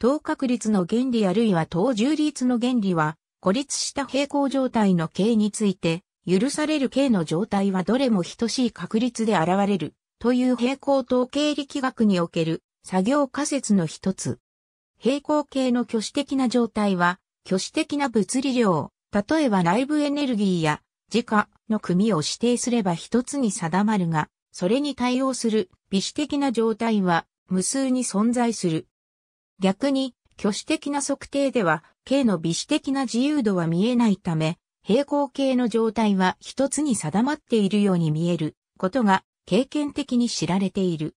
等確率の原理あるいは等重率の原理は、孤立した平行状態の形について、許される形の状態はどれも等しい確率で現れる、という平行統計力学における作業仮説の一つ。平行形の挙手的な状態は、挙手的な物理量、例えば内部エネルギーや自家の組を指定すれば一つに定まるが、それに対応する微子的な状態は無数に存在する。逆に、挙手的な測定では、形の微視的な自由度は見えないため、平行形の状態は一つに定まっているように見えることが経験的に知られている。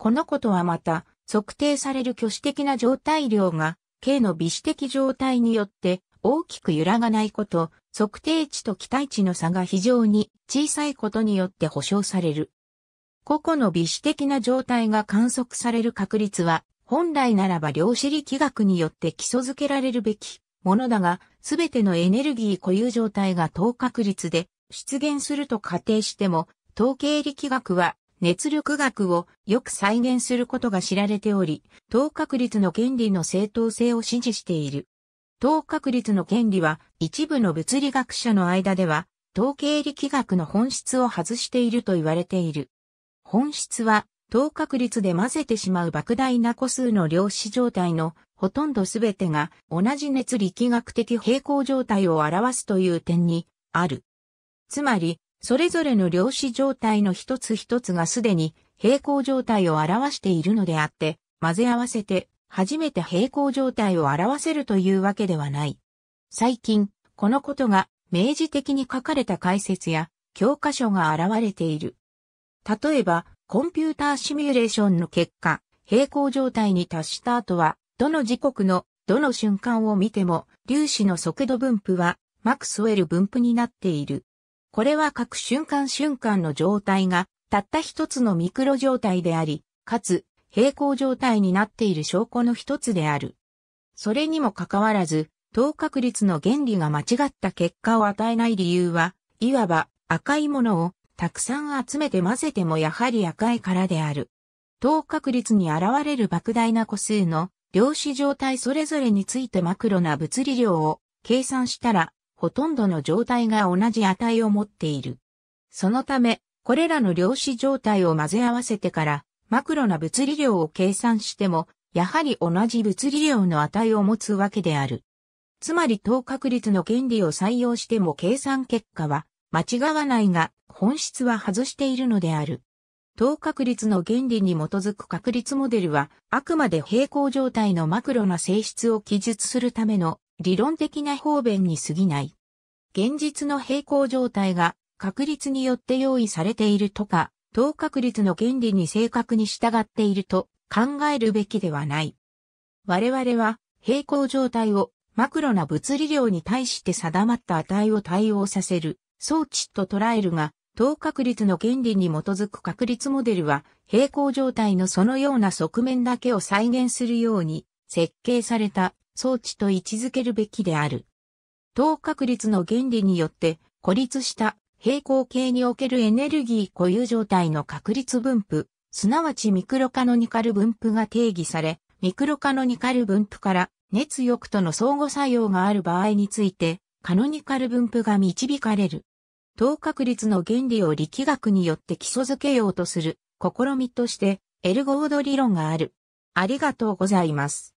このことはまた、測定される挙手的な状態量が、形の微視的状態によって大きく揺らがないこと、測定値と期待値の差が非常に小さいことによって保証される。個々の微視的な状態が観測される確率は本来ならば量子力学によって基礎づけられるべきものだが、すべてのエネルギー固有状態が等確率で出現すると仮定しても、統計力学は熱力学をよく再現することが知られており、等確率の原理の正当性を支持している。等確率の原理は一部の物理学者の間では統計力学の本質を外していると言われている。本質は等確率で混ぜてしまう莫大な個数の量子状態のほとんどすべてが同じ熱力学的平衡状態を表すという点にある。つまり、それぞれの量子状態の一つ一つがすでに平衡状態を表しているのであって、混ぜ合わせて初めて平衡状態を表せるというわけではない。最近、このことが明示的に書かれた解説や教科書が現れている。例えば、コンピューターシミュレーションの結果、平行状態に達した後は、どの時刻の、どの瞬間を見ても、粒子の速度分布は、マクスウェル分布になっている。これは各瞬間瞬間の状態が、たった一つのミクロ状態であり、かつ、平行状態になっている証拠の一つである。それにもかかわらず、等確率の原理が間違った結果を与えない理由は、いわば赤いものをたくさん集めて混ぜてもやはり赤いからである。等確率に現れる莫大な個数の量子状態それぞれについてマクロな物理量を計算したら、ほとんどの状態が同じ値を持っている。そのため、これらの量子状態を混ぜ合わせてから、マクロな物理量を計算しても、やはり同じ物理量の値を持つわけである。つまり等確率の原理を採用しても計算結果は間違わないが、本質は外しているのである。等確率の原理に基づく確率モデルは、あくまで平行状態のマクロな性質を記述するための理論的な方便に過ぎない。現実の平行状態が確率によって用意されているとか、等確率の原理に正確に従っていると考えるべきではない。我々は平行状態をマクロな物理量に対して定まった値を対応させる装置と捉えるが、等確率の原理に基づく確率モデルは、平行状態のそのような側面だけを再現するように、設計された装置と位置づけるべきである。等確率の原理によって、孤立した平行形におけるエネルギー固有状態の確率分布、すなわちミクロカノニカル分布が定義され、ミクロカノニカル分布から熱欲との相互作用がある場合について、カノニカル分布が導かれる。等確率の原理を力学によって基礎づけようとする試みとして、エルゴード理論がある。ありがとうございます。